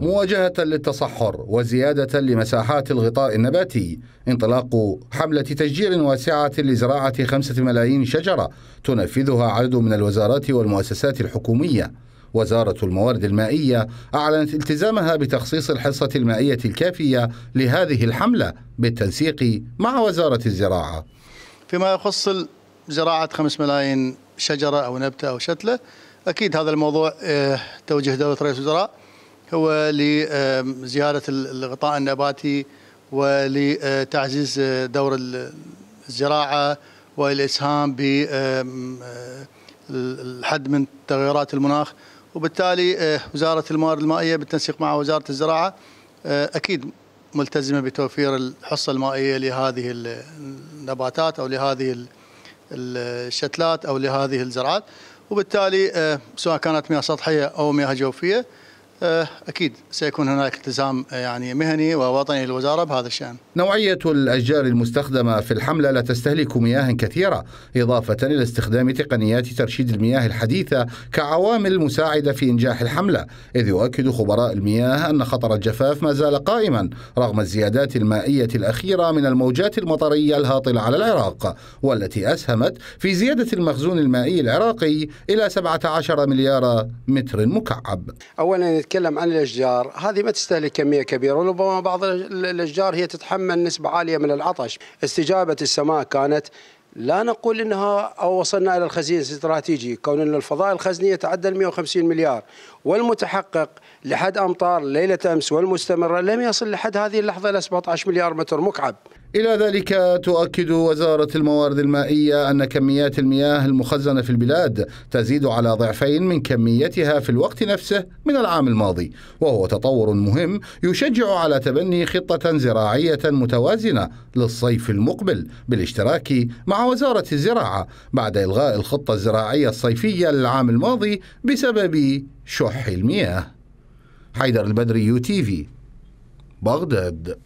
مواجهة للتصحر وزيادة لمساحات الغطاء النباتي انطلاق حملة تشجير واسعة لزراعة خمسة ملايين شجرة تنفذها عدد من الوزارات والمؤسسات الحكومية وزارة الموارد المائية أعلنت التزامها بتخصيص الحصة المائية الكافية لهذه الحملة بالتنسيق مع وزارة الزراعة فيما يخص زراعة خمس ملايين شجرة أو نبتة أو شتلة أكيد هذا الموضوع آه، توجه دولة رئيس الوزراء هو لزيارة الغطاء النباتي ولتعزيز دور الزراعة والإسهام بالحد آه، من تغيرات المناخ وبالتالي آه، وزارة الموارد المائية بالتنسيق مع وزارة الزراعة آه، أكيد ملتزمة بتوفير الحصة المائية لهذه النباتات أو لهذه الشتلات أو لهذه الزراعات وبالتالي سواء كانت مياه سطحية أو مياه جوفية آه، أكيد سيكون هناك التزام آه، يعني مهني ووطني للوزارة بهذا الشأن نوعية الأشجار المستخدمة في الحملة لا تستهلك مياه كثيرة إضافة إلى استخدام تقنيات ترشيد المياه الحديثة كعوامل مساعدة في إنجاح الحملة إذ يؤكد خبراء المياه أن خطر الجفاف ما زال قائما رغم الزيادات المائية الأخيرة من الموجات المطرية الهاطلة على العراق والتي أسهمت في زيادة المخزون المائي العراقي إلى 17 مليار متر مكعب أولا نتكلم عن الاشجار هذه ما تستهلك كميه كبيره وربما بعض الاشجار هي تتحمل نسبه عاليه من العطش استجابه السماء كانت لا نقول انها أو وصلنا الى الخزين الاستراتيجي كون ان الفضاء الخزني يتعدى 150 مليار والمتحقق لحد أمطار ليلة أمس والمستمرة لم يصل لحد هذه اللحظة إلى 17 مليار متر مكعب إلى ذلك تؤكد وزارة الموارد المائية أن كميات المياه المخزنة في البلاد تزيد على ضعفين من كميتها في الوقت نفسه من العام الماضي وهو تطور مهم يشجع على تبني خطة زراعية متوازنة للصيف المقبل بالاشتراك مع وزارة الزراعة بعد إلغاء الخطة الزراعية الصيفية للعام الماضي بسبب شح المياه حيدر البدري يو تي في بغداد